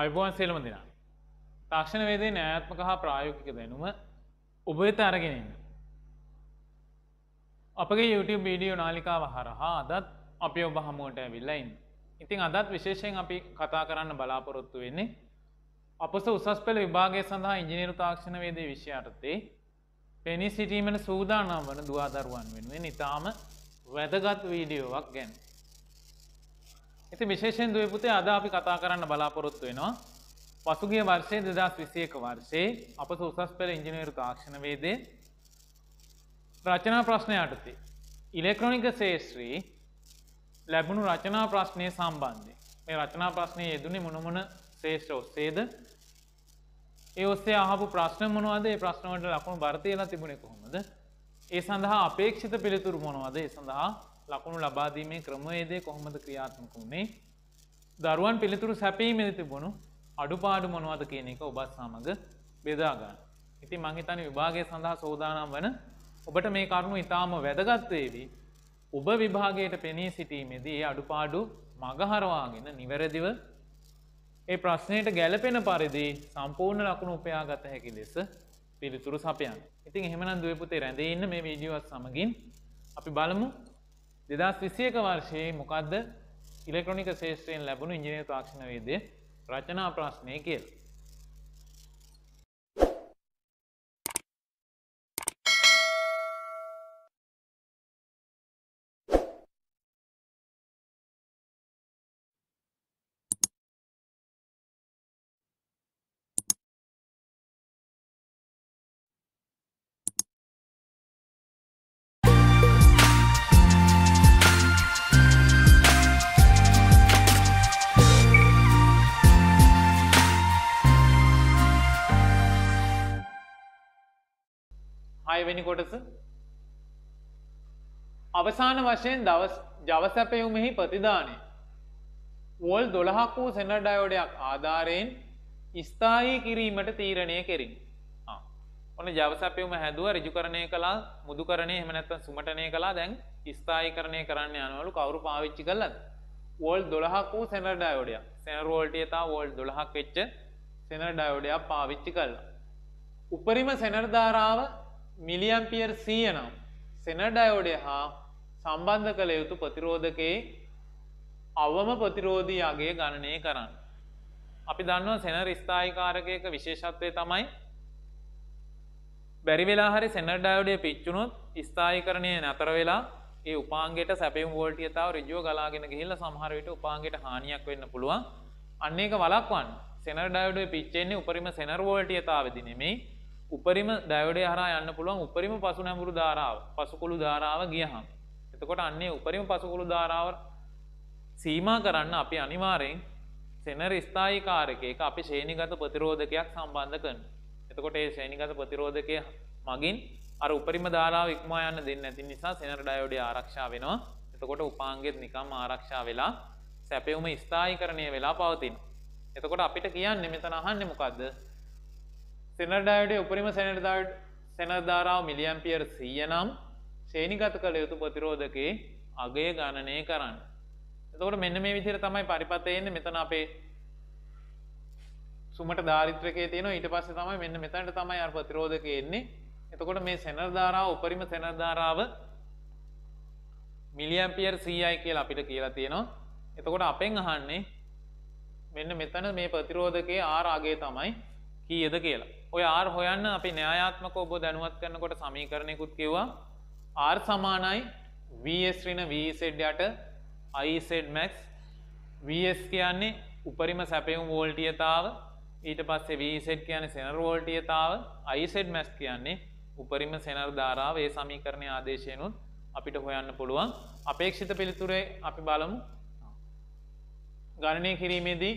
අයිබෝන් සේලම දෙනා. තාක්ෂණවේදේ නෑත්මක හා ප්‍රායෝගික දැනුම ඔබ වෙත අරගෙනන්න. අපගේ YouTube වීඩියෝ නාලිකාව හරහා අදත් අපි ඔබ හමුවට ඇවිල්ලයින්. ඉතිං අදත් විශේෂයෙන් අපි කතා කරන්න බලාපොරොත්තු වෙන්නේ. අපස උසස් පෙළ විභාගය සඳහා ඉංජිනීරු තාක්ෂණවේදේ විශ්‍යාටතේ පෙනී සිටීමට සූදානම් වන දවාදරුවන් වෙනුවෙන් ඉතාම වැදගත් වීඩියෝවක් ගැන්. ඉති විශේෂෙන් දුවපුතේ අද අපි කතා කරන්න බලාපොරොත්තු වෙනවා. පසුගිය වර්ෂය දෙදස් විසියක වර්ෂයේ අප සෝසස් පෙළ ඉංජිනීරු තාක්ෂණවේදේ රචනා ප්‍රශ්නය අටති. ඉලෙක්ට්‍රොනික සේශ්‍රී ලැබුණු රචනා ප්‍රශ්නය සම්බන්ධය. මේ රචනා ප්‍රශ්නය යෙදුනේ මොනමන ශේෂ්‍ර ඔස්සේද ඒ ඔස්සේ අහපු ප්‍රශ්න මොනවද ඒ ප්‍රශ්නවලට ලකුණු බරතියලා තිබුණේ කොහොමද ඒ සඳහා අපේක්ෂිත පිළිතුරු මොනවද ඒ සඳහා ලකුණු ලබාදීමේ ක්‍රමයේදේ කොහොමද ක්‍රියාත්මක වුණේ දරුවන් පිළිතුරු සැපීමෙද තිබුණු අඩුපාඩු මොනවද කියන එක ඔබත් සමඟ බෙදාගන්න. ඉති මංහිතන විභාගය සඳහා සෝදානම් වන ඔබට මේ කරුණු ඉතාම වැදගත්වේදී. ඔබ විභාගයට පෙනී සිටීමේදී අඩුපාඩු මගහරවාගෙන නිවැරදිව ඒ ප්‍රශ්නයට ගැලපෙන පරිදි සම්පූර්ණ ලකුණු උපයාගත හැකි ලෙස පිළිතුරු සපයන් ඉතින් එහෙමන දුවපුතේ රැඳඉන්න මේ වීඩියුවත් සමගින් අපි බලමු දෙදස් විසියක වර්ෂයේ මොකක්ද ඉලෙක්ට්‍රොනික ශේෂත්‍රයෙන් ලැබුණු ඉංජිනය තාක්ෂණවේදය රචනා ප්‍රශ්නය කියල්. හයවෙනි කොටස අවසාන වශයෙන් දවස් ජවසැපයුමෙහි ප්‍රතිදානය වොල් දොළහක් වූ සෙන ඩයෝඩයක් ආධාරයෙන් ස්ථායි කිරීමට තීරණය කෙරින් ඔන්න ජවසැපයුම හැදුව රජුකරණය කලා මුදුකරණය හමනැත්ත සුමටනය කලා දැන් ස්ථායි කරණය කරන්න යනවලු කවරු පාවිච්චි කල්ලද වෝල් දොළහක් වූ සෙන ඩයෝඩිය සෙනරෝල්ටියතා වෝල් දොළහක් වෙච්ච සෙන ඩයෝඩයක් පාවිච්චි කල්ලා. උපරිම සෙනර්ධාරාව මිලියම්පියර් සීය නම් සෙනඩයෝඩය හා සම්බන්ධ කළ යුතු ප්‍රතිරෝධකයේ අවම ප්‍රතිරෝධී අගේ ගණනය කරන්න. අපි දන්නවා සෙනර ස්ථායිකාරකයක විශේෂත්වය තමයි බැරිවෙලා හරි සෙනඩයෝඩය පිච්චුණුත් ස්ථායිකරණය නැතර වෙලා ඒ උපාන්ගේට සැපම් වෝල්ටියතාව රජෝ ගලාගෙන ගහිල්ල සමහරවිට උපාන්ගේට හානියක් වෙන්න පුළුවන් අන්න එක වලක්වන් සෙනඩයෝඩය පිච්චෙන්නේ උපරිම සෙනර් වෝල්ටියතාවදිනෙමේ උපරිම දැවඩේ හරා යන්න පුළුවන් උපරිම පසු නැඹුරු ධාරාව පසුකුළු ධාරාව ගියහම්. එතකොට අන්නේ උපරිම පසුකුළු ධාරාව සීම කරන්න අපි අනිවාරයෙන් සෙනර ස්ථායි කාරකයක අපි ශේනිගත ප්‍රතිරෝධකයක් සම්බන්ධ කරන. එතකොට ඒ ශේනිගත ප්‍රතිරෝධකය මගින් අර උපරිම ධාරාව ඉක්මා යන්න දෙන්න ඇති නිසා සෙනර ඩයෝඩේ ආරක්ෂා වෙනවා එතකොට උපාන්ගෙත් නිකම් ආරක්ෂා වෙලා සැපයුම ස්ථායි කරණය වෙලා පවතින්. එතකොට අපිට කියන්න මෙතන අහන්න මොකක්ද සෙනඩාඩේ උපරිම සැනදාඩ් සැනධාරාව මිලියම්පියර් සීයනම් ශේනිගත කළ යුතු ප්‍රතිරෝධකේ අගේ ගණනය කරන්න. එතකොට මෙන්න මේ විදිහට තමයි පරිපතයෙන්නේ මෙතන අපේ සුමට ධාරිත්‍රකයේ තියෙනවා ඊට පස්සේ තමයි මෙන්න මෙතනට තමයි අර ප්‍රතිරෝධකය එන්නේ. එතකොට මේ සෙනධාරාව උපරිම සෙනධාරාව මිලියම්පියර් 100යි කියලා අපිට කියලා තියෙනවා. එතකොට අපෙන් අහන්නේ මෙන්න මෙතන මේ ප්‍රතිරෝධකයේ R අගය තමයි කීයද කියලා. ඔය ආර් හොයන්න අපි න්‍යායාත්මක ඔබ දැනුවත් කරනකොට සමීකරණයකුත් කිව්වා ආර් සමානයි වස්්‍රීන වසෙඩ්යට අයිසෙඩ්මැක්ස් වස් කියන්නේ උපරිම සැපයුම් වෝල්ටියතාව ඊට පස්සේ වීසෙට් කියන සෙනර් වෝල්ටියතාව අයිසෙඩ් මැස් කියන්නේ උපරිම සෙනර් ධාරාව ඒ සමීකරණය ආදේශයනුත් අපිට හොයන්න පුළුවන් අපේක්ෂිත පිළිතුරේ අපි බලමු ගණනය කිරීමේදී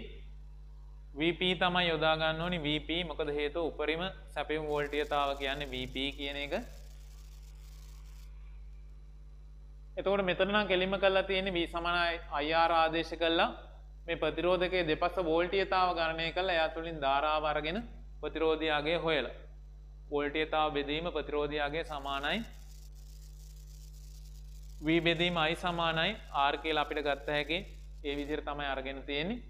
VP තමයි යොදාගන්න ඕනි VP මොකද හේතු උපරිම සැපිම් වෝල්ටියතාව කියන්න VP කියන එක එතකොට මෙතනම් කෙලිම කල්ලා තියෙන වී සමනයි අයිආර ආදේශ කල්ලා මේ ප්‍රතිරෝධකයේ දෙපස වෝල්ටියතාව ගණනය කළ එයාතුළින් ධාරාව අරගෙන ප්‍රතිරෝධයාගේ හොයලා වෝල්ටියතාව බෙදීම ප්‍රතිරෝධයාගේ සමානයි වී බෙදීම අයි සමානයි ආර් කියලා අපිට ගත්ත හැකි ඒ විදිහට තමයි අරගෙන තියෙන්නේ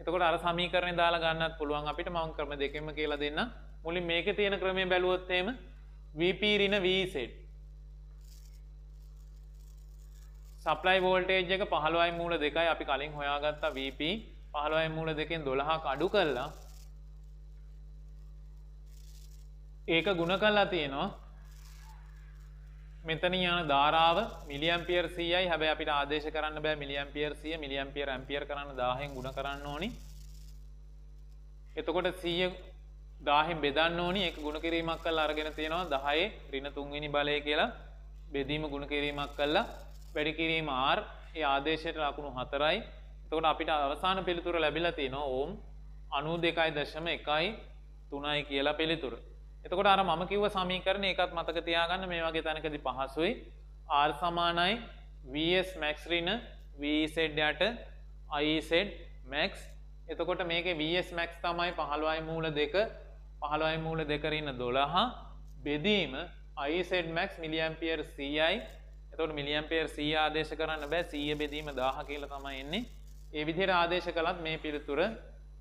එතකොට අර සමීකරණය දාලා ගන්නත් පුළුවන් අපිට මං ක්‍රම දෙකෙම කියලා දෙන්න මුලින් මේක තියෙන ක්‍රමය බැලුවොත්තේම වපීරින වීසෙට් සප්ලයි වෝල්ටේජ් එක පහළුවයි මූල දෙකයි අපි කලින් හොයාගත්තා වප පහළුවයි මූල දෙකෙන් දොළහා කඩු කල්ලා ඒක ගුණ කල්ලා තියෙනවා මෙතන යන ධාරාව මිලියම්පියර් 100යි හැබැයි අපිට ආදේශ කරන්න බෑ මිලියම්පියර් 100 මිලියම්පියර් ඇම්පියර් කරන්න 1000ෙන් ගුණ කරන්න ඕනි. එතකොට 100 1000ෙන් බෙදන්න ඕනි. ඒක ගුණ කිරීමක් කරලා අරගෙන තියෙනවා 10 ඍණ 3 වෙනි බලය කියලා බෙදීම ගුණ කිරීමක් කරලා වැඩි කිරීම R ඒ ආදේශයට ලකුණු 4යි. එතකොට අපිට අවසාන පිළිතුර ලැබිලා තියෙනවා ඕම් 92.1යි කියලා පිළිතුර. එතකොට අර මම කිව්ව සමීකරණ ඒකත් මතක තියාගන්න මේ වගේ තැනකදී පහසුයි R සමානයි VS max ඍණ VZ යට IZ max එතකොට මේකේ VS max තමයි 15යි මූල 2 15යි මූල 2 ඍණ 12 බෙදීම IZ max මිලියම්පියර් 100යි එතකොට මිලියම්පියර් 100 ආදේශ කරන්න බෑ 100 බෙදීම 1000 කියලා තමයි එන්නේ ඒ විදිහට ආදේශ කළත් මේ පිළිතුර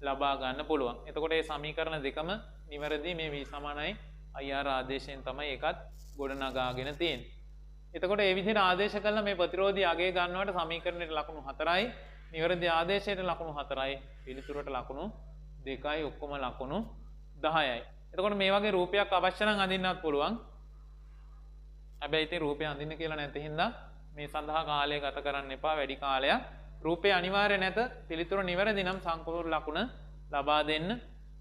ලබා ගන්න පුළුවන් එතකොට මේ සමීකරණ දෙකම නිවැරදි මේ වී සමානයි අයිආර ආදේශයෙන් තමයි එකත් ගොඩ නගාගෙන තියෙන්. එතකොට එවිදි ආදේශ කල මේ ප්‍රතිරෝධී අගේ ගන්නවට සමීකරණයට ලකුණු හතරයි නිවැරදි ආදේශයට ලකුණු හතරයි පිළිතුරට ලකුණු දෙකයි ඔක්කොම ලකුණු දහයයි. එතකොට මේ වගේ රූපයක් අවශ්‍යන අඳන්නත් පුළුවන් හැබැයිති රූපය අඳන්න කියලා නැතිහින්ද මේ සඳහා කාලය ගත කරන්න එපා වැඩි කාලයක් රූපය අනිවාරය නැත පිළිතුර නිවැරදිනම් සංකුරුර ලකුණ ලබා දෙන්න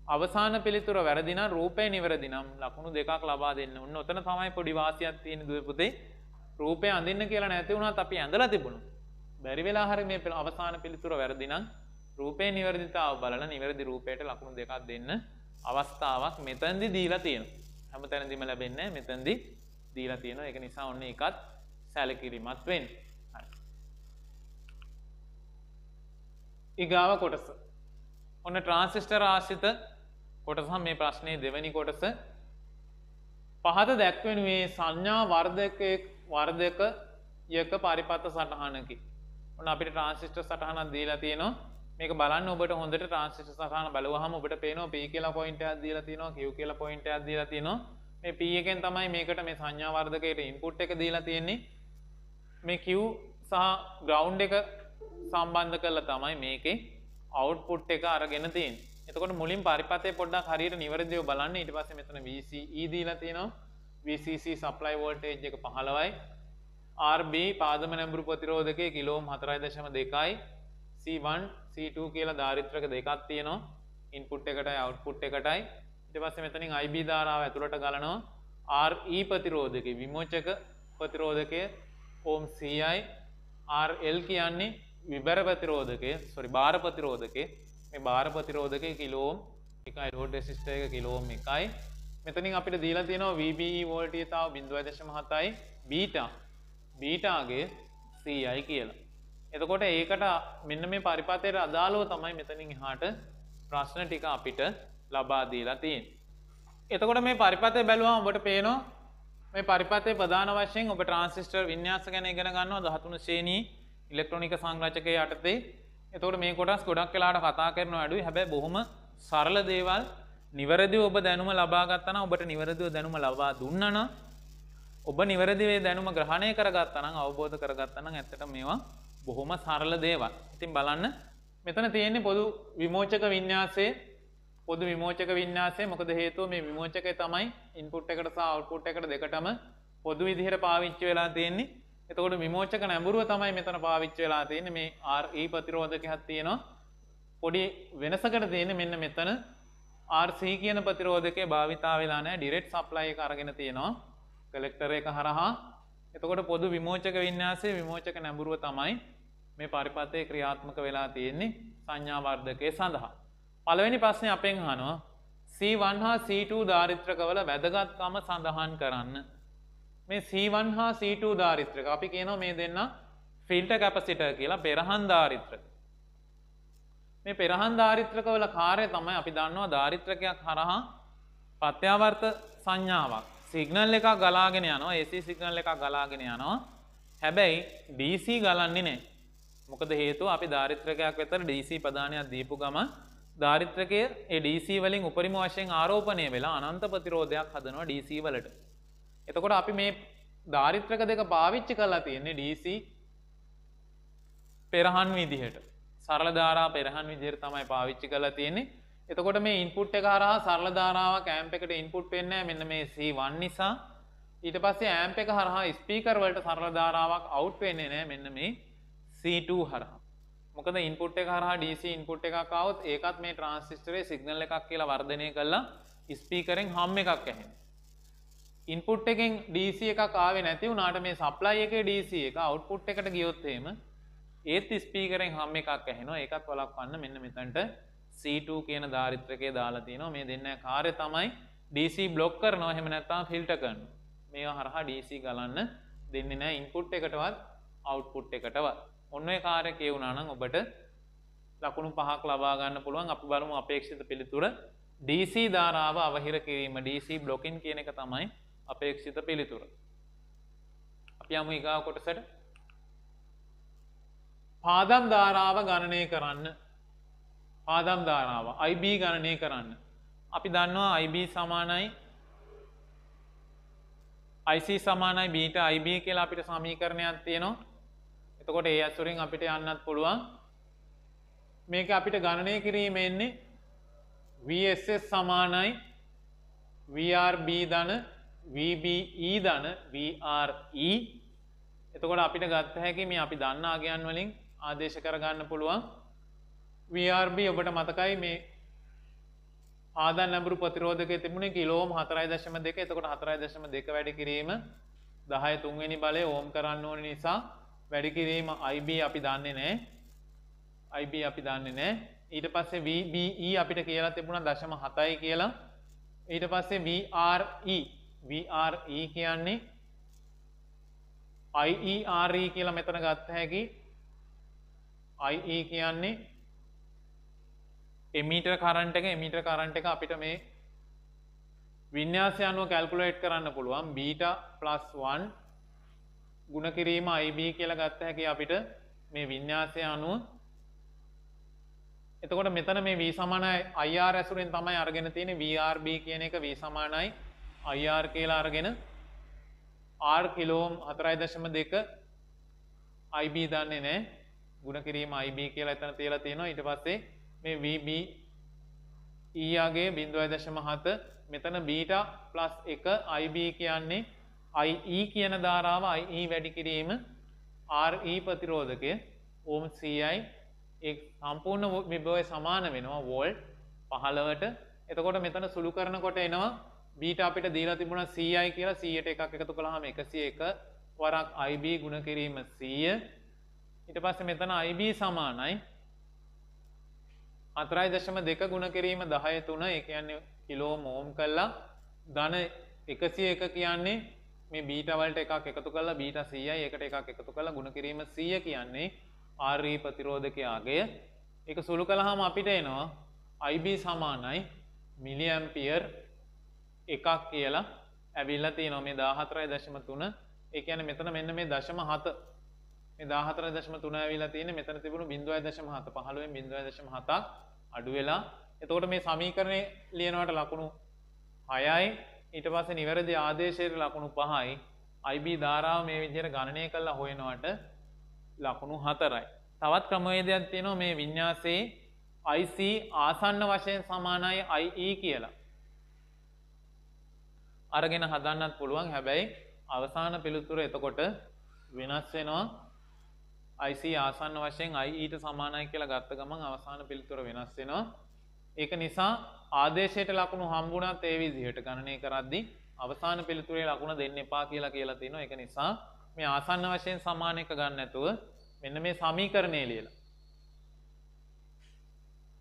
අවසාන පිළිතුර වැරදින රූපය නිවැරදි නම් ලකුණු දෙකක් ලබා දෙන්න ඔන්න ඔතන තමයි පොඩි වාසියක් තියෙන දුපතේ රූපය අඳන්න කියලා නැති වුණත් අපි ඇඳලා තිබුණු. බැරි වෙලා හරි මේ අවසාන පිළිතුර වැරදි නම් රූපේ නිවැරදිතාව බලලා නිවැරදි රූපයට ලකුණු දෙකක් දෙන්න අවස්ථාවක් මෙතෙන්දි දීලා තියෙනවා. හැමතැනදීම ලැබෙන්නේ මෙතෙන්දි දීලා තියෙනවා. ඒක නිසා ඔන්න එකත් සැලකිලිමත් වෙන්න. ඊගාව කොටස. ඔන්න ට්‍රාන්සිස්ටර් ආශ්‍රිත කොටසම් මේ ප්‍රශ්නය දෙවැනි කොටස පහත දැක්වෙනුවේ සංඥා වර්ධකයක් වර්ධක යක පරිපත්ත සටහනකි. ඔන්න අපිට ට්‍රන්සිිස්ට සටහනක් දීලා තියෙනවා මේක බලන්න ඔබට හොඳට ට්‍රන්සිිට සහන බලවහම ඔබට පේනවා පී කියලා පොයින්ට අදීල තිනවා කිව් කියල පොයින්ට අදීල තිනවා මේ පියකෙන් තමයි මේකට මේ සංඥාවර්ධකයට ඉන්පුට් එක දීලා තියෙන්නේ මේ කිව් සහ ග්‍රවන්් එක සම්බන්ධ කරලා තමයි මේකේ අවුට්පුට් එක අරගෙන තියෙන් එතකොට මුලින් පරිපතය පොඩ්ඩක් හරියට නිවැරදිව බලන්න ඊට පස්සේ මෙතන VCE දීලා තියෙනවා VCC supply voltage එක 15යි RB පාදම නැඹුරු ප්‍රතිරෝධකයේ කිලෝම් 4.2යි C1 C2 කියලා ධාරිත්‍රක දෙකක් තියෙනවා ඉන්පුට් එකටයි අවුට්පුට් එකටයි ඊට පස්සේ මෙතනින් IB ධාරාව ඇතුළට ගලනවා RE ප්‍රතිරෝධකේ විමෝචක ප්‍රතිරෝධකය ඕම් CI RL කියන්නේ විබර ප්‍රතිරෝධකය සොරි බාර ප්‍රතිරෝධකේ මේ භාරපතිරෝධක කිලෝම් එකයි රෝඩ් ඩෙසිස්ට එක කිලෝම් එකයි මෙතනින් අපිට දීලා තියෙනවා VBE වෝල්ටියතාව බිඳුවදශම හතයි බීටා බීටාගේ සීයි කියලා එතකොට ඒකට මෙන්න මේ පරිපතයට අදාලෝ තමයි මෙතනින් හාට ප්‍රශ්න ටික අපිට ලබා දීලා තියෙන් එතකොට මේ පරිපතය බැලවා ඔබට පේනවා මේ පරිපතේ ප්‍රධාන වශයෙන් ඔබ ට්‍රන්සිස්ටර් වින්‍යාස ගැන ඉගෙන ගන්නවා දහතුන ශේණී ඉලෙක්ට්‍රොනික සංරචකය යටතේ එතකට මේ කොටස් ගොඩක් කලාට කතා කරන අඩු හැබැ බොහොම සරල දේවල් නිවැරදි ඔබ දැනුම ලබාගත්තන ඔබට නිවැරදිව දැනුම ලබා දුන්නන ඔබ නිවැරදිවේ දැනුම ග්‍රහණය කරගත්තන අවබෝධ කරගත්තන ඇතට මේවා බොහොම සරල දේවල් ඉතින් බලන්න මෙතන තියෙන්නේ පොදු විමෝචක විඤ්ඥාසේ පොදු විමෝචක විඤ්ඥාසේ මොකද හේතුව මේ විමෝචක තමයි ඉන්පුට් එකට සහ අවුපුට් එකට දෙකටම පොදු විදිහට පාවිච්චි වෙලා තියෙන්නේ එතකොට විමෝචක නැඹුරුව තමයි මෙතන පාවිච්චි වෙලා තියෙන්නේ මේ RE ප්‍රතිරෝධකයක් තියෙනවා පොඩි වෙනසකට තියෙන්නේ මෙන්න මෙතන RC කියන ප්‍රතිරෝධකේ භාවිතා වෙලා නැහැ ඩිරෙක්ට් සප්ලයි එක අරගෙන තියෙනවා කලෙක්ටර් එක හරහා එතකොට පොදු විමෝචක වින්‍යාසයේ විමෝචක නැඹුරුව තමයි මේ පරිපථයේ ක්‍රියාත්මක වෙලා තියෙන්නේ සංඥා වර්ධකයේ සඳහා. පළවෙනි ප්‍රශ්නේ අපෙන් අහනවා C1 හා C2 ධාරිත්‍රකවල වැදගත්කම සඳහන් කරන්න. මේ සීවන් හා සීටූ ධාරිත්‍රක අපි කියනවා මේ දෙන්න ෆිල්ට කැපසිට කියලා පෙරහන් ධාරිත්‍රක මේ පෙරහන් ධාරිත්‍රකවල කාරය තමයි අපි දන්නවා ධාරිත්‍රකයක් හරහා පත්‍යාවර්ත සංඥාවක් සිගනල් එක ගලාගෙන යනවා ඒසි සිගනල් එක ගලාගෙන යනවා හැබැයි DC ගලන්නේ නෑ මොකද හේතුව අපි ධාරිත්‍රකයක් වෙතර DC ප්‍රධානයක් දීපු ගම ධාරිත්‍රකය ඒ DC වලින් උපරිම වශයෙන් ආරෝපණය වෙලා අනන්ත ප්‍රතිරෝධයක් හදනවා DC වලට එතකොට අපි මේ ධාරිත්‍රක දෙක පාවිච්චි කරලා තියෙන්නේ DC පෙරහන් විදිහට සරල ධාරා පෙරහන් විදිහට තමයි පාවිච්චි කරලා තියෙන්නේ එතකොට මේ ඉන්පුට් එක හරහා සරල ධාරාවක් ඇම්ප් එකට ඉන්පුට් වෙන්නේ නැහැ මෙන්න මේ C1 නිසා ඊට පස්සේ ඇම්ප් එක හරහා ස්පීකර් වලට සරල ධාරාවක් අවුට් වෙන්නේ නැහැ මෙන්න මේ C2 හරහා මොකද ඉන්පුට් එක හරහා DC ඉන්පුට් එකක් આવොත් ඒකත් මේ ට්‍රාන්සිස්ටරේ සිග්නල් එකක් කියලා වර්ධනය කරලා ස්පීකරෙන් හම් එකක් ඇහෙනවා ඉන්පුට් එකෙන් DC එකක් ආවේ නැති වුණාට මේ සප්ලයි එකේ DC එක අවුට්පුට් එකට ගියොත් එහෙම ඒත් ස්පීකරෙන් හම් එකක් ඇහෙනවා ඒකත් වළක්වන්න මෙන්න මෙතනට C2 කියන ධාරිත්‍රකයේ දාලා තිනවා මේ දෙන්න කාර්ය තමයි DC බ්ලොක් කරනවා එහෙම නැත්නම් ෆිල්ටර් කරනවා මේවා හරහා DC ගලන්න දෙන්නේ නැහැ ඉන්පුට් එකටවත් අවුට්පුට් එකටවත් ඔන්න ඔය කාර්ය කියුණා නම් ඔබට ලකුණු පහක් ලබා ගන්න පුළුවන් අපි බලමු අපේක්ෂිත පිළිතුර DC ධාරාව අවහිර කිරීම DC බ්ලොකින් කියන එක තමයි අපේක්ෂිත පිළිතුර. අපි යමු ඉගා කොටසට පාදම් ධාරාව ගණනය කරන්න පාදම් ධාරාව IB ගණනය කරන්න. අපි දන්නවා IB සමානයි IC සමානයි බීට IB කියලා අපිට සමීකරණයක් තියෙනවා. එතකොට ඒ අසුරින් අපිට යන්නත් පුළුවන්. මේක අපිට ගණනය කිරීම එන්නේ VSS සමානයි VRB ධන VBE ධන VRE එතකොට අපිට ගත්ත හැකි මේ අපි දන්න ආගයන් වලින් ආදේශ කරගන්න පුළුවන් VRB ඔබට මතකයි මේ ආදා නැඹුරු ප්‍රතිරෝධකයේ තිබුණේ කිලෝම් 4.2 එතකොට 4.2 වැඩි කිරීම 10 තුන්වෙනි බලය ඕම් කරන්න ඕන නිසා වැඩි කිරීම IB අපි දන්නේ නැහැ IB අපි දන්නේ නැහැ ඊට පස්සේ VBE අපිට කියලා තිබුණා 0.7යි කියලා ඊට පස්සේ VRE VRE කියන්නේ IERE e කියලා මෙතන ගත්ත හැකි IE කියන්නේ එමීටර් කරන්ට් එක එමීටර් කරන්ට් එක අපිට මේ වින්‍යාසය අනුව කැල්කුලේට් කරන්න පුළුවන් බීටා ප්ලස් 1 ගුණ කිරීම IB කියලා ගත්ත හැකි අපිට මේ වින්‍යාසය අනුව එතකොට මෙතන මේ V සමානයි IR ඇසුරෙන් තමයි අරගෙන තියෙන්නේ VRB කියන එක V සමානයි අයිR කියලා අරගෙන R කිලෝම් හතරයි දශම දෙක IB දන්නේ නෑ ගුණ කිරීම IB කියලා එතන තියලා තියෙනවා ඊට පස්සේ මේ VB ඊයාගේ e බින්දුවයි දශම හත මෙතන බීට ප්ලස් එක IB කියන්නේ IE කියන ධාරාව IE වැඩි කිරීම RE ප්‍රතිරෝධකය ඕම් CI ඒ සම්පූර්ණ විභවය සමාන වෙනවා වෝල්ට් පහළවට එතකොට මෙතන සුළු කරනකොට එනවා බීට අපිට දීලා තිබුණ සයි කියලා සීයට එකක් එකතු කළහම එකසිය එක වරක් අයිB ගුණ කිරීම සීය ඉට පස්ස මෙතන අයිB සමානයි අතරයි දශම දෙක ගුණ කිරීම දහය තුන එක කියන්නේ කිලෝ මෝම් කල්ලා ධන එකසිය එක කියන්නේ මේ බීටවලට එකක් එකතු කලා බීට සීයයි එකට එකක් එකතු කලා ගුණ කිරීම සීය කියන්නේ ආර්ී e ප්‍රතිරෝධකයාගේ එක සුළු කළහම අපිට එනවා අයිB සමානයි මිලියම්පියර් එකක් කියලා ඇවිල්ල තියනො මේ දාහතරයි දශම තුන එක යන මෙතන මෙන්න මේ දශම හත දාහතර දශම තුන ඇවිලා තියෙන මෙතන තිබුණු බිඳුවයි දශම හත පහළුවෙන් බිඳුවයි දශම හතක් අඩු වෙලා එතකොට මේ සමීකරණය ලියනවට ලකුණු හයයි ඊට පස්සේ නිවැරදි ආදේශයට ලකුණු පහයි IB ධාරාව මේ විදිහට ගණනය කළා හොයනවට ලකුණු හතරයි. තවත් ක්‍රමවේදයක් තියෙනවා මේ විඤ්ඤාසයේ IC ආසන්න වශයෙන් සමානයි IE කියලා. අරගෙන හදන්නත් පුළුවන් හැබැයි අවසාන පිළිතුර එතකොට වෙනස් වෙනවා IC ආසන්න වශයෙන් I ඊට e සමානයි කියලා ගත්ත ගමන් අවසාන පිළිතුර වෙනස් වෙනවා ඒක නිසා ආදේශයට ලකුණු හම්බුණත් ඒ විදිහට ගණනය කරද්දී අවසාන පිළිතුරේ ලකුණ දෙන්න එපා කියලා කියලා තියෙනවා ඒක නිසා මේ ආසන්න වශයෙන් සමාන එක ගන්න නැතුව මෙන්න මේ සමීකරණය ලියලා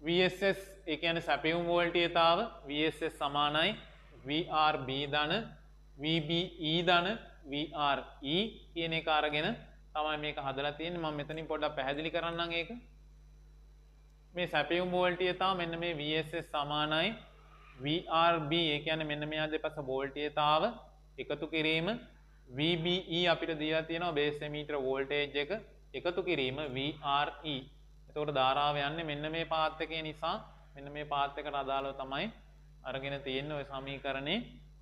VSS ඒ කියන්නේ සැපියුම් වෝල්ටීයතාව VSS සමානයි 0.5 VRB ධන VBE ධන VRE කියන එක අරගෙන තමයි මේක හදලා තියෙන්නේ මම මෙතනින් පොඩ්ඩක් පැහැදිලි කරන්නම් ඒක මේ සැපියුම් වෝල්ටිය තමයි මෙන්න මේ VSS සමානයි VRB ඒ කියන්නේ මෙන්න මෙයා දෙපස වෝල්ටියතාව එකතු කිරීම VBE අපිට දීලා තියෙනවා බේස් එමීටර වෝල්ටේජ් එක එකතු කිරීම VRE එතකොට ධාරාව යන්නේ මෙන්න මේ පාත් එකේ නිසා මෙන්න මේ පාත් එකට අදාළව තමයි අරගෙන තියෙන ඔය සමීකරණේ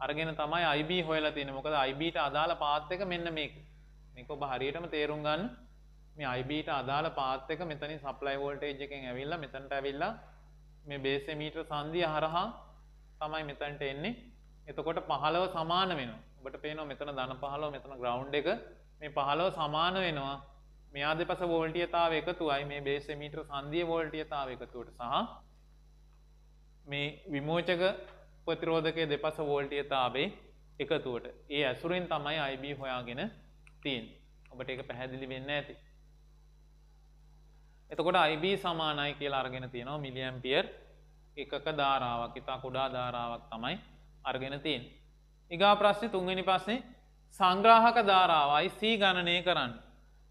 අරගෙන තමයි IB හොයලා තියෙන්නේ. මොකද IB ට අදාළ පාත් එක මෙන්න මේක. මේක ඔබ හරියටම තේරුම් ගන්න. මේ IB ට අදාළ පාත් එක මෙතනින් supply voltage එකෙන් ඇවිල්ලා මෙතනට ඇවිල්ලා මේ බේස් මීටර සංදිය හරහා තමයි මෙතනට එන්නේ. එතකොට 15 සමාන වෙනවා. ඔබට පේනවා මෙතන ධන 15 මෙතන ground එක මේ 15 සමාන වෙනවා. මෙයා දෙපස වෝල්ටියතාව එකතුවයි මේ බේස් මීටර සංදිය වෝල්ටියතාව එකතුවට සහ මේ විමෝචක ප්‍රතිරෝධකය දෙපස වෝල්ටිය තාවේ එකතුවට. ඒ ඇසුරෙන් තමයි IB හොයාගෙන තියෙන්. ඔබට එක පැහැදිලි වෙන්න ඇති. එතකොට IB සමානයි කියලා අරගෙන තියෙනවා මිලියම්පියර් එකක ධාරාවක් ඉතා කුඩා ධාරාවක් තමයි අර්ගෙන තියෙන්. ඉගා ප්‍රශ්න තුන්ගනි පස්සේ සංග්‍රාහක ධාරාවයි C ගණනය කරන්න.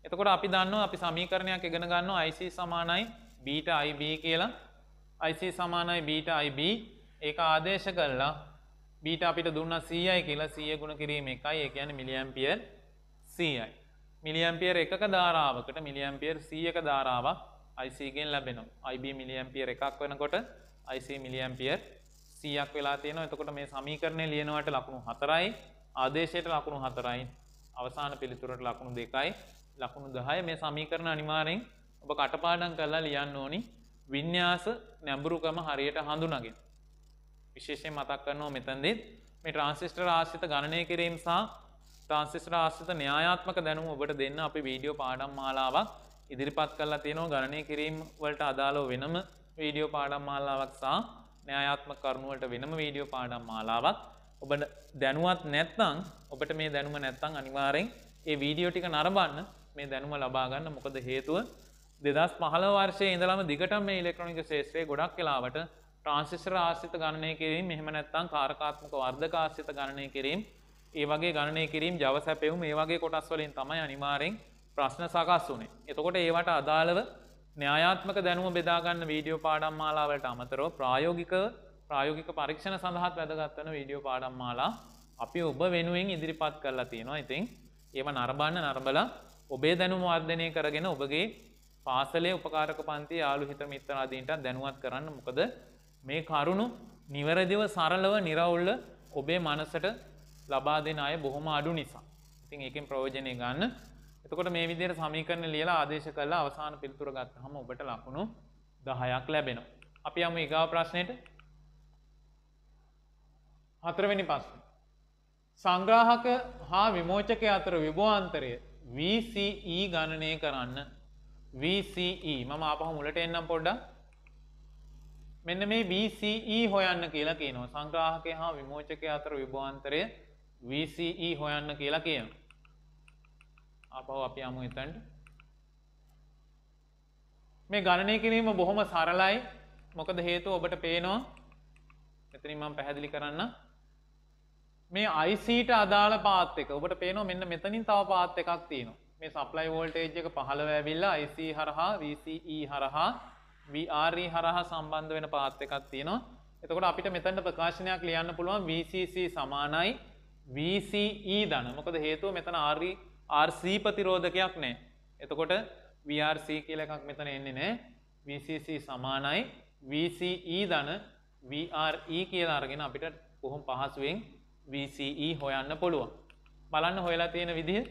එතකොට අපි දන්න අපි සමීකරණයක් එගෙන ගන්න IC සමානයි බීට IB කියලා IC සමානයි බීට IB ඒක ආදේශ කරලා බීට අපිට දුන්න සීයයි කියලා සීය ගුණ කිරීම එකයි ඒ කියන්නේ මිලියම්පියර් සීයයි. මිලියම්පියර් එකක ධාරාවකට මිලියම්පියර් සීයක ධාරාවක් ICගෙන් ලැබෙනවා. IB මිලියම්පියර් එකක් වෙනකොට IC මිලියම්පියර් සීයක් වෙලා තියෙනවා. එතකොට මේ සමීකරණය ලියනවට ලකුණු 4යි, ආදේශයට ලකුණු 4යි, අවසාන පිළිතුරට ලකුණු 2යි, ලකුණු 10යි. මේ සමීකරණ අනිවාර්යෙන් ඔබ කටපාඩම් කරලා ලියන්න ඕනි. විඤ්ඥාස නැඹුරුකම හරියට හඳුනගින්. විශේෂය මතක් කරනවා මෙතන්දිත් මේ ට්‍රන්සිිස්ටර් ආශිත ගණනය කිරීම සහ ට්‍රන්සිිස්ටර් ආශිත න්‍යායාත්මක දැනුම් ඔබට දෙන්න අපි වීඩියෝ පාඩම් මාලාවක් ඉදිරිපත් කරලා තියෙනවා ගණනය කිරීම් වලට අදාලෝ වෙනම වීඩියෝ පාඩම් මාලාවක් සහ න්‍යායාත්ම කරුණුවට වෙනම වීඩියෝ පාඩම් මාලාවක් ඔබ දැනුවත් නැත්තං ඔබට මේ දැනුම නැත්තං අනිවාරෙන් ඒ වීඩියෝ ටික නරබන්න මේ දැනුම ලබාගන්න මොකද හේතුව දෙදස් පහල වර්ෂය ඉඳලම දිගටම මේ ඉලෙක්ට්‍රොනික ශේත්‍රයේ ගොඩක් කලාවට ට්‍රන්සිස්ටර් ආශ්‍රිත ගණනය කිරීම එහෙම නැත්නම් කාරකාත්මක වර්ධක ආශ්‍රිත ගණනය කිරීම ඒ වගේ ගණනය කිරීම Java සැපයුම් මේ වගේ කොටස් වලින් තමයි අනිවාර්යෙන් ප්‍රශ්න සකස් වුනේ. එතකොට ඒවට අදාළව න්‍යායාත්මක දැනුම බෙදා ගන්න වීඩියෝ පාඩම් මාලාවලට අමතරව ප්‍රායෝගික ප්‍රායෝගික පරීක්ෂණ සඳහාත් වැදගත් වෙන වීඩියෝ පාඩම් මාලා අපි ඔබ වෙනුවෙන් ඉදිරිපත් කරලා තියෙනවා. ඉතින් ඒව නරඹන්න නරඹලා ඔබේ දැනුම වර්ධනය කරගෙන ඔබගේ පාසලේ උපකාරක පන්ති යාළු හිත මිත්‍රාදීන්ට දැනුවත් කරන්න මොකද මේ කරුණු නිවැරදිව සරලව නිරවුල්ල ඔබේ මනසට ලබා දෙන අය බොහොම අඩු නිසා. ඉතින් ඒකෙන් ප්‍රයෝජනය ගන්න. එතකොට මේ විදිහට සමීකරණ ලියලා ආදේශ කරලා අවසාන පිළිතුර ගත්තහම ඔබට ලකුණු 10ක් ලැබෙනවා. අපි යමු ඊගාව ප්‍රශ්නෙට. හතරවෙනි ප්‍රශ්නේ. සංග්‍රාහක හා විමෝචකය අතර විභවාන්තරය VCE ගණනය කරන්න VCE මම ආපහු මුලට එන්නම් පොඩ්ඩක් මෙන්න මේ VCE හොයන්න කියලා කියනවා සංග්‍රාහකය හා විමෝචකය අතර විභවාන්තරය VCE හොයන්න කියලා කියනවා ආපහු අපි යමු එතනට මේ ගණනය කිරීම බොහොම සරලයි මොකද හේතුව ඔබට පේනවා එතනින් මම පැහැදිලි කරන්න මේ IC e ට අදාළ පාත් එක ඔබට පේනවා මෙන්න මෙතනින් තව පාත් එකක් තියෙනවා මේ සප්ලයි වෝල්ටේජ් එක 15 ඇවිල්ලා IC හරහා VCE හරහා VRE හරහා සම්බන්ධ වෙන පාත් එකක් තියෙනවා. එතකොට අපිට මෙතන ප්‍රකාශනයක් ලියන්න පුළුවන් VCC සමානයි VCE ධන. මොකද හේතුව මෙතන RE RC ප්‍රතිරෝධකයක් නැහැ. එතකොට VRC කියලා එකක් මෙතන එන්නේ නැහැ. VCC සමානයි VCE ධන VRE කියලා අරගෙන අපිට කොහොම පහසුවෙන් VCE හොයන්න පුළුවන්. බලන්න හොයලා තියෙන විදිහ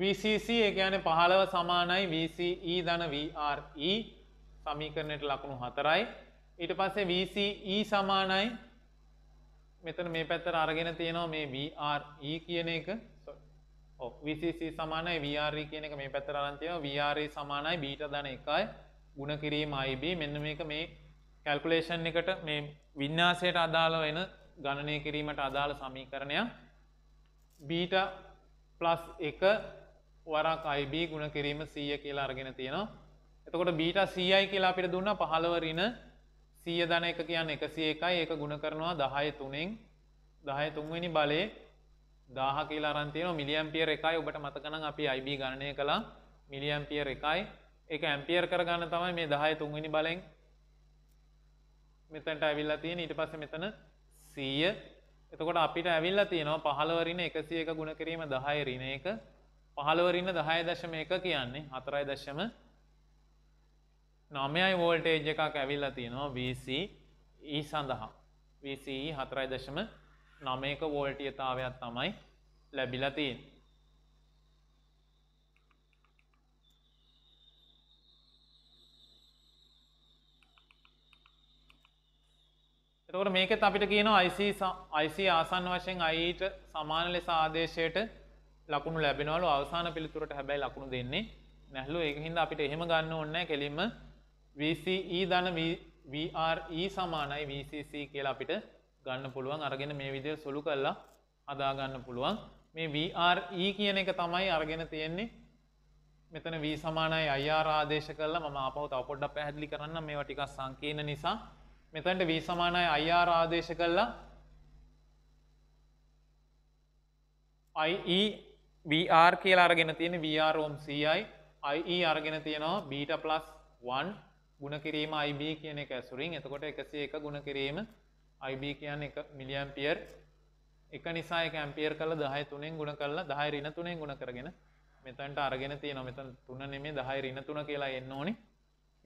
VCC ඒ කියන්නේ 15 සමානයි VCE ධන VRE සමීකරණයට ලකුණු 4යි. ඊට පස්සේ VCE සමානයි මෙතන මේ පැත්තට අරගෙන තියෙනවා මේ VRE කියන එක. ඔව් VCC සමානයි VRE කියන එක මේ පැත්තට අරන් තියෙනවා VRE සමානයි බීටා ධන 1යි ಗುಣ කිරීම IB මෙන්න මේක මේ කැල්කියුලේෂන් එකට මේ වින්‍යාසයට අදාළ වෙන ගණනය කිරීමට අදාළ සමීකරණයක්. බීටා ප්ලස් එක වරක් අයිB ගුණ කිරීම සීය කියලා අරගෙන තියෙනවා එතකොට බීට සයි කියලා අපිට දුන්න පහළවරින සීය දන එක කියන්න එකසිය එකයි ඒක ගුණ කරනවා දහය තුනෙන් දහය තුන්වෙනි බලේ දාහ කියලා අරන්තියන මිලියම්පියර් එකයි ඔබට මතකනම් අපි අයිB ගණනය කලා මිලියම්පියර් එකයි එක ඇම්පියර් කරගන්න තමයි මේ දහය තුන්වෙනි බලෙන් මෙතැන්ට ඇවිල්ලා තියෙන ඊට පස්ස මෙතන සීය එතකොට අපිට ඇවිල්ලා තියෙනවා 15 රින 101 ගුණ කිරීම 10 රින 1 15 රින 10.1 කියන්නේ 4.9යි වෝල්ටේජ් එකක් ඇවිල්ලා තියෙනවා VCE සඳහා VCE 4.9ක වෝල්ටීයතාවයක් තමයි ලැබිලා තියෙන්නේ එතකොට මේකෙත් අපිට කියනවා IC IC ආසන්න වශයෙන් I e ට සමාන ලෙස ආදේශයට ලකුණු ලැබෙනවලු අවසාන පිළිතුරට හැබැයි ලකුණු දෙන්නේ නැහැලු ඒක හින්දා අපිට එහෙම ගන්න ඕනේ නැහැ කෙලින්ම VCE ධන VRE සමානයි VCC කියලා අපිට ගන්න පුළුවන් අරගෙන මේ විදිහට සුළු කරලා හදා ගන්න පුළුවන් මේ VRE කියන එක තමයි අරගෙන තියෙන්නේ මෙතන V සමානයි IR ආදේශ කරලා මම ආපහු තව පොඩ්ඩක් පැහැදිලි කරන්න මේවා ටිකක් සංකීර්ණ නිසා මෙතනට V සමානයි IR ආදේශ කළා IE VR කියලා අරගෙන තියෙන VR ඕම් CI IE අරගෙන තියෙනවා බීටා ප්ලස් 1 ගුණ කිරීම IB කියන එක ඇසුරින් එතකොට 101 ගුණ කිරීම IB කියන්නේ 1 මිලියම්පියර් එක නිසා 1 ඇම්පියර් කරලා 10 3ෙන් ගුණ කරලා 10 ඍණ 3ෙන් ගුණ කරගෙන මෙතනට අරගෙන තියෙනවා මෙතන 3 නෙමෙයි 10 ඍණ 3 කියලා එන්න ඕනේ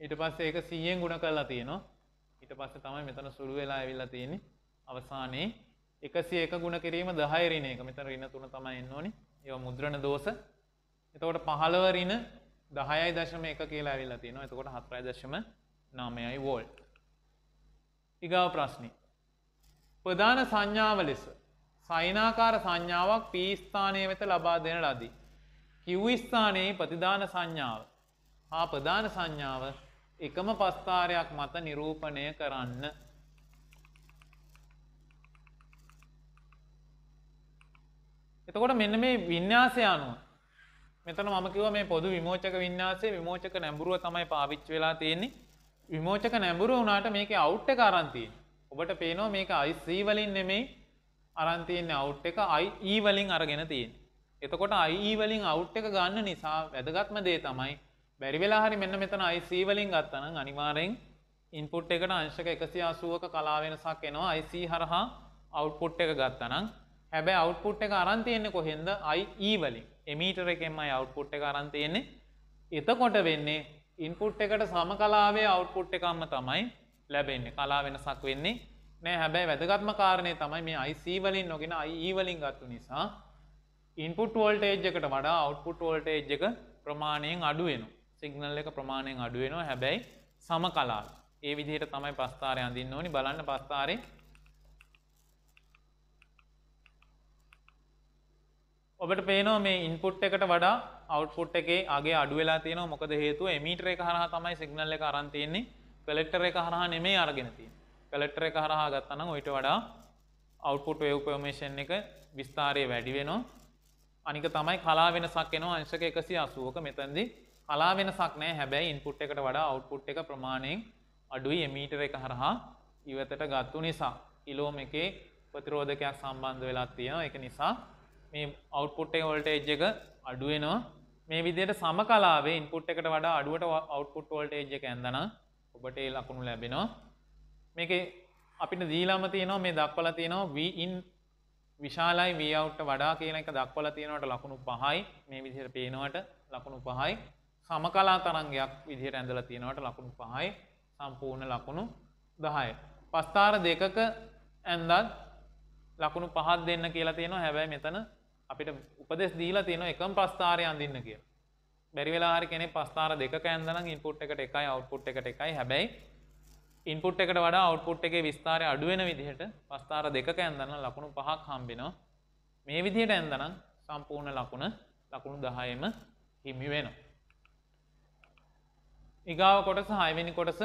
ඊට පස්සේ ඒක 100ෙන් ගුණ කරලා තියෙනවා ඊට පස්සේ තමයි මෙතන සුළු වෙලා ඇවිල්ලා තියෙන්නේ අවසානයේ 101 ගුණ කිරීම 10 ඍණ එක. මෙතන ඍණ 3 තමයි එන්න ඕනේ. ඒවා මුද්‍රණ දෝෂ. එතකොට 15 ඍණ 10.1 කියලා ඇවිල්ලා තියෙනවා. එතකොට 4.9යි වෝල්ට්. ඊගාව ප්‍රශ්නේ. ප්‍රධාන සංඥාව ලෙස සයිනාකාර සංඥාවක් P ස්ථානයේ වෙත ලබා දෙන ලදී. Q ස්ථානයේ ප්‍රතිදාන සංඥාව හා ප්‍රධාන සංඥාව එකම පස්ථාරයක් මත නිරූපණය කරන්න. එතකොට මෙන්න මේ විඤ්ඥාසය අනුව මෙතන මකිව මේ පොදු විමෝචක විඤ්ඥාසේ විමෝචක නැඹුරුව තමයි පාවිච්ච වෙලා තියෙන්නේ විමෝචක නැඹුරුව වනාට මේක අවුට්ට කාරන්තියෙන් ඔබට පේනවා මේක අයිසී වලින් නෙමෙයි අරන්තියන්න අවුට් එක අයිඊ e වලින් අරගෙන තියෙන් එතකොට අයිඊ e වලින් අවුට් එක ගන්න නිසා වැදගත්ම දේ තමයි බැරිවෙලා හරි මෙන්න මෙතන අයිසීවලින් ගත්තන අනිවාරෙන් ඉන්පුට් එකට අංශක එකසි අසුවක කලාවෙනසක් එනවා අයිසී හරහා අවුපුට් එක ගත්තනම් හැබැ අවුපුට් එක අරන්තියෙන්නේ කොහෙන්ද අයිඊවලින් e එමීටර එකෙන්මයි අවුපුට් එක අරන්තියෙන්නේ එතකොට වෙන්නේ ඉන්පුට් එකට සම කලාවේ අවුපුට් එකම්ම තමයි ලැබෙන්නේ කලා වෙනසක් වෙන්නේ නෑ හැබැයි වැදගත්ම කාරණය තමයි මේ අයිසීවලින් නොගෙන අයිඊවලින් e ගත්තු නිසා ඉන්පුට් වෝල්ට එජ් එකට වඩා අවුපුට් වෝල්ට එජ් එක ප්‍රමාණයෙන් අඩුවෙනවා සිගනල් එක ප්‍රමාණයෙන් අඩුවෙනවා හැබැයි සම කලා ඒ විදිහට තමයි ප්‍රස්ථාරය අඳින්න ඕනි බලන්න ප්‍රස්ථාරය ඔබට පේනවා මේ ඉන්පුට් එකට වඩා අවට්පුට් එකේ අගේ අඩු වෙලා තියෙනවා මොකද හේතුව එමීටර එක හරහා තමයි සිගනල් එක අරන් තියෙන්නේ කලෙක්ටර් එක හරහා නෙමෙයි අරගෙන තියෙන්නේ කලෙක්ටර් එක හරහා ගත්තා නම් ඊට වඩා අවට්පුට් වේව් ෆෝමේෂන් එක විස්තරය වැඩි වෙනවා අනික තමයි කලා වෙනසක් එනවා අංශක 180ක මෙතනදී කලා වෙනසක් නෑ හැබැයි ඉන්පුට් එකට වඩා අවුට්පුට් එක ප්‍රමාණයෙන් අඩුයි එමීටර එක හරහා ඉවතට ගත්තු නිසා කිලෝම එකේ ප්‍රතිරෝධකයක් සම්බන්ධ වෙලා තියෙනවා ඒක නිසා මේ අවුට්පුට් එක වෝල්ටේජ් එක අඩු වෙනවා මේ විදිහට සම කලාවේ ඉන්පුට් එකට වඩා අඩුවට අවුට්පුට් වෝල්ටේජ් එක ඇන්දනම් ඔබට ඒ ලකුණු ලැබෙනවා මේකේ අපිට දීලාම තියෙනවා මේ දක්වලා තියෙනවා Vin විශාලයි Vout වඩා කියන එක දක්වලා තියෙනවට ලකුණු 5යි මේ විදිහට පේනවට ලකුණු 5යි සමකලා තරංගයක් විදිහට ඇඳලා තියෙනවට ලකුණු පහයි සම්පූර්ණ ලකුණු දහය. පස්ථාර දෙකක ඇන්දත් ලකුණු පහත් දෙන්න කියලා තියෙනවා හැබැයි මෙතන අපිට උපදෙස් දීලා තියෙනවා එකම ප්‍රස්ථාරය අඳින්න කියලා. බැරි වෙලා හරි කෙනෙක් ප්‍රස්ථාර දෙකක ඇඳලා නම් ඉන්පුට් එකට එකයි අවුට්පුට් එකට එකයි හැබැයි ඉන්පුට් එකට වඩා අවුට්පුට් එකේ විස්තරය අඩු වෙන විදිහට ප්‍රස්ථාර දෙකක ඇඳලා නම් ලකුණු පහක් හම්බෙනවා. මේ විදිහට ඇඳලා නම් සම්පූර්ණ ලකුණ ලකුණු 10ෙම හිමි වෙනවා. ඉගාව කොටස හයවෙනි කොටස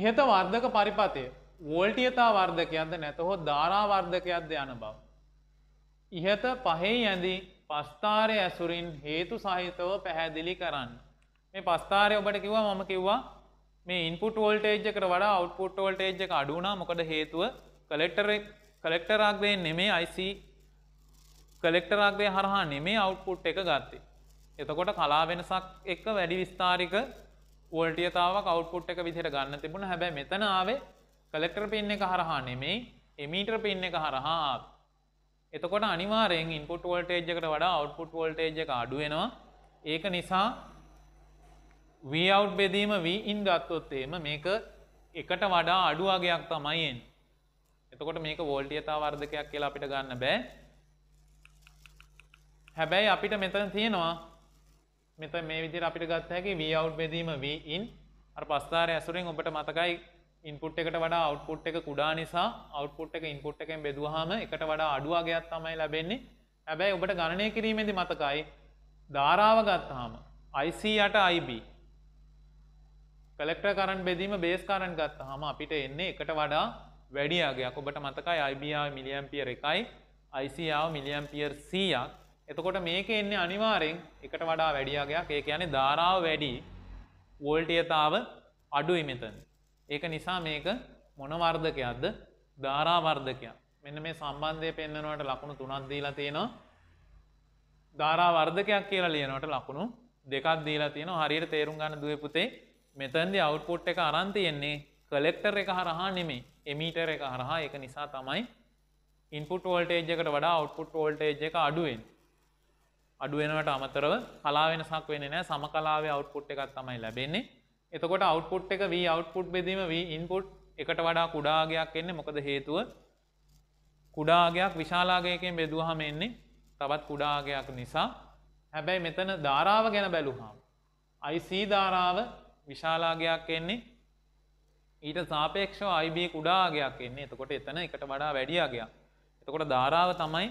ඉහත වර්ධක පරිපතය වෝල්ටියතා වර්ධකයක්ද නැතහොත් ධාරාවර්ධකයක්ද යන බව. ඉහත පහේ ඇඳී පස්ථාරය ඇසුරින් හේතු සහිතව පැහැදිලි කරන්න. මේ පස්ථාරය ඔබට කිව්වා මම කිව්වා මේ ඉන්පුට වෝල්ටේජ්කට වඩා අවට්පුට වෝල්ටේජ් එක අඩුනා මොකද හේතුව කලෙක්ටර කලෙක්ටරාග්‍රය නෙමේ IC කලෙක්ටරාග්‍රය හරහා නෙමේ අවට්පුට් එක ගත්තේ. එතකොට කලා වෙනසක් එක්ක වැඩි විස්ථාරික වෝල්ටියතාව කවුට්පුට් එක විදිහට ගන්න තිබුණ හැබැයි මෙතන ආවේ කලෙක්ටර් පින් එක හරහා නෙමෙයි එමීටර් පින් එක හරහා ආවේ. එතකොට අනිවාරයෙන් ඉන්පුට් වෝල්ටේජ් එකට වඩා අවුට්පුට් වෝල්ටේජ් එක අඩු වෙනවා. ඒක නිසා Vout බෙදීම Vin ගත්තොත් එීම මේක එකට වඩා අඩු වගයක් තමයි එන්නේ. එතකොට මේක වෝල්ටීයතා වර්ධකයක් කියලා අපිට ගන්න බෑ. හැබැයි අපිට මෙතන තියෙනවා මෙත මේ විදිර අපිට ගත්ත හැකි වී අවු් බෙදීම වීන් අ පස්ථාර ඇසුරෙන් ඔබට මතකයි ඉන්පුට් එකට වඩා අවට්පුට් එක කුඩා නිසා අවට්පුට් එක ඉන්පුට් එකෙන් බෙදවාහම එකට වඩා අඩුවාගයක් තමයි ලැබෙන්නේ හැබැයි ඔබට ගණනය කිරීමේදි මතකයි ධාරාව ගත්තාම ICයට IB කලෙක්ටර් කරන්ට් බෙදීම බේස් කරන්ට් ගත්තාම අපිට එන්නේ එකට වඩා වැඩි අගයක් ඔබට මතකයි IB ආව මිලියම්පියර් 1යි IC ආව මිලියම්පියර් 100ක් එතකොට මේක එන්නේ අනිවාරෙන් එකට වඩා වැඩියාගයක් ඒ කියන්නේ ධාරාව වැඩි වෝල්ටියතාව අඩුයි මෙතන. ඒක නිසා මේක මොනවර්ධකයක්ද ධාරාවර්ධකයක්. මෙන්න මේ සම්බන්ධය පෙන්වනවට ලකුණු තුනක් දීලා තියෙනවා. ධාරාවර්ධකයක් කියලා ලියනවට ලකුණු දෙකක් දීලා තියෙනවා. හරියට තේරුම් ගන්න දුවේ පුතේ මෙතනදී අවුට්පුට් එක අරන් තියෙන්නේ කලෙක්ටර් එක හරහා නෙමෙයි එමීටර් එක හරහා. ඒක නිසා තමයි ඉන්පුට් වෝල්ටේජ් එකට වඩා අවුට්පුට් වෝල්ටේජ් එක අඩු වෙන්නේ. අඩුවෙනවට අමතරව කලා වෙනසක් වෙන නෑ සම කලාවේ අවට්පුට් එකත් තමයි ලැබෙන්නේ එතකොට අවට්පුට් එක වී අවට්පුට් බෙදීම වී ඉන්පුට් එකට වඩා කුඩාගයක් එන්නේ මොකද හේතුව කුඩාගයක් විශාලාගයකෙන් බෙදුවහම එන්නේ තවත් කුඩාගයක් නිසා හැබැයි මෙතන ධාරාව ගැන බැලුහාම්. IC ධාරාව විශාලාගයක් එන්නේ ඊට සාපේක්ෂව IB කුඩාගයක් එන්නේ එතකොට එතන එකට වඩා වැඩියාගයක්. එතකොට ධාරාව තමයි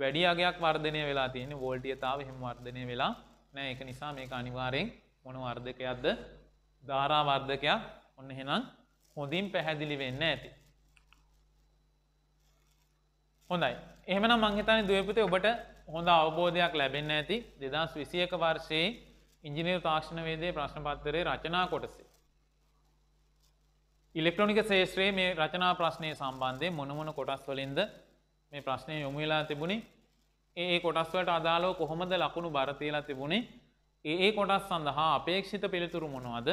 වැඩියගයක් වර්ධනය වෙලා තියෙන වෝල්ටියතාව හෙම වර්ධනය වෙලා නෑ එක නිසා මේ අනිවාරයෙන් මොන වර්ධකයක්ද ධාරාවර්ධකයක් ඔන්න හෙනම් හොඳින් පැහැදිලි වෙන්න ඇති. හොඳයි එහමන මංහිතන දවපතේ ඔබට හොඳ අවබෝධයක් ලැබෙන්න ඇති දෙදස් විසියක වර්ෂයේ ඉංජිනීර් තාක්ෂණවේදේ ප්‍රශ්නපත්තරේ රචනා කොටසේ. ඉලෙක්ට්‍රොනික සේත්‍රයේ මේ රචනා ප්‍රශ්නය සම්බන්ධය මොනමොන කොටස් වලින්ද මේ ප්‍රශ්නය යොමු වෙලා තිබුණේ ඒ කොටස් වලට අදාළව කොහොමද ලකුණු බර තියලා තිබුණේ ඒ කොටස් සඳහා අපේක්ෂිත පිළිතුරු මොනවද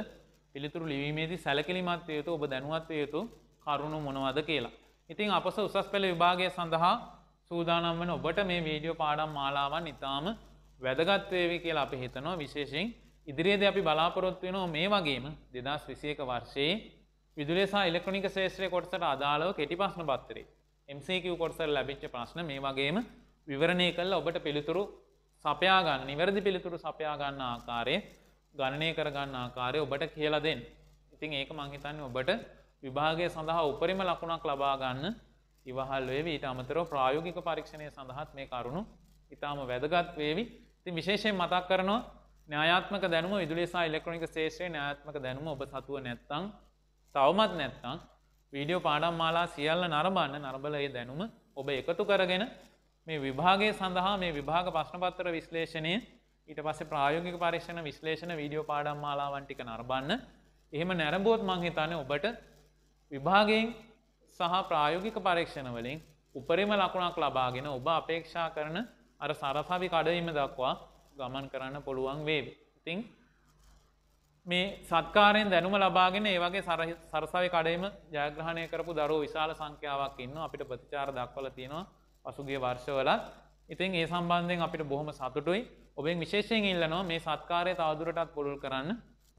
පිළිතුරු ලිවීමේදී සැලකිලිමත් විය යුතු ඔබ දැනුවත් විය යුතු කරුණු මොනවද කියලා. ඉතින් අපස උසස් පෙළ විභාගය සඳහා සූදානම් වෙන ඔබට මේ වීඩියෝ පාඩම් මාලාවන් ඉතාම වැදගත් වේවි කියලා අපි හිතනවා විශේෂයෙන් ඉදිරියේදී අපි බලාපොරොත්තු වෙනවා මේ වගේම 2021 වර්ෂයේ විදුලිය සහ ඉලෙක්ට්‍රොනික ශාස්ත්‍රයේ කොටසට අදාළව කෙටි ප්‍රශ්න පත්‍රය MCQ කොටසර ලැබිච්ච ප්‍රශ්න මේ වගේම විවරණය කල්ල ඔබට පිළිතුරු සපයාගන්න නිවැරදි පිළිතුරු සපයාගන්න ආකාරය ගණනය කරගන්න ආකාරය ඔබට කියලා දෙෙන්. ඉතින් ඒක මංහිතන්න ඔබට විභාගය සඳහා උපරිම ලකුණක් ලබාගන්න ඉවහල් වේ ඊට අමතරව ප්‍රායෝගික පරීක්ෂණය සඳහත් මේ කරුණු ඉතාම වැදගත් වේවි ති විශේෂයෙන් මතක් කරනවා න්‍යාත්මක දැනුම විදුලෙසා ඉලෙක්ට්‍රොනික ශේෂ්‍රයේ න්‍යාත්මක දැනුම ඔබ සතුව නැත්තං තවමත් නැත්තං වීඩියෝ පාඩම් මාලා සියල්ල නරඹන්න නරබල ඒ දැනුම ඔබ එකතු කරගෙන මේ විභාගය සඳහා මේ විභාග ප්‍රශ්නපත්තර විශ්ලේෂණය ඊට පස්සේ ප්‍රායෝගික පරීක්ෂණ විශ්ලේෂණ වීඩියෝ පාඩම් මාලාවන් ටික නරඹන්න එහෙම නැරඹුවොත් මං හිතන්නේ ඔබට විභාගයෙන් සහ ප්‍රායෝගික පරීක්ෂණ වලින් උපරිම ලකුණක් ලබාගෙන ඔබ අපේක්ෂා කරන අර සරසවි කඩවීම දක්වා ගමන් කරන්න පුළුවන් වේවි. ඉතිං මේ සත්කාරයෙන් දැනුම ලබාගෙන ඒ වගේ සරසවය කඩයිම ජයග්‍රහණය කරපු දරුව විශාල සංඛ්‍යාවක් ඉන්න අපිට ප්‍රතිචාර දක්වල තියෙනවා පසුගේ වර්ෂවලත් ඉතින් ඒ සම්බන්ධයෙන් අපිට බොහොම සතුටුයි ඔබෙන් විශේෂයෙන් ඉල්ලනවා මේ සත්කාරය තවදුරටත් පුළුල් කරන්න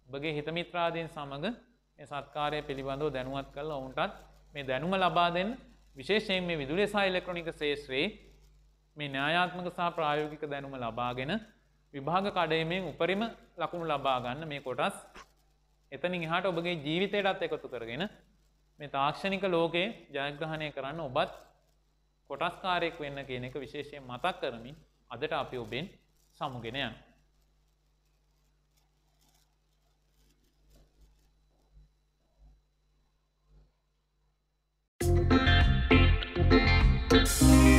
ඔබගේ හිතමිත්‍රාදීන් සමඟ මේ සත්කාරය පිළිබඳව දැනුවත් කරලා ඔවුන්ටත් මේ දැනුම ලබා දෙන්න විශේෂයෙන් මේ විදුලි සහ ඉලෙක්ට්‍රොනික ශේෂ්ත්‍රයේ මේ න්‍යායාත්මක සහ ප්‍රායෝගික දැනුම ලබාගෙන විභාග කඩයමෙන් උපරිම ලකුණු ලබා ගන්න මේ කොටස් එතනින් එහාට ඔබගේ ජීවිතයටත් එකතු කරගෙන මේ තාක්ෂණික ලෝකයේ ජයග්‍රහණය කරන්න ඔබත් කොටස්කාරයෙක් වෙන්න කියන එක විශේෂයෙන් මතක් කරමින් අදට අපි ඔබෙන් සමුගෙන යන්න. Thank you.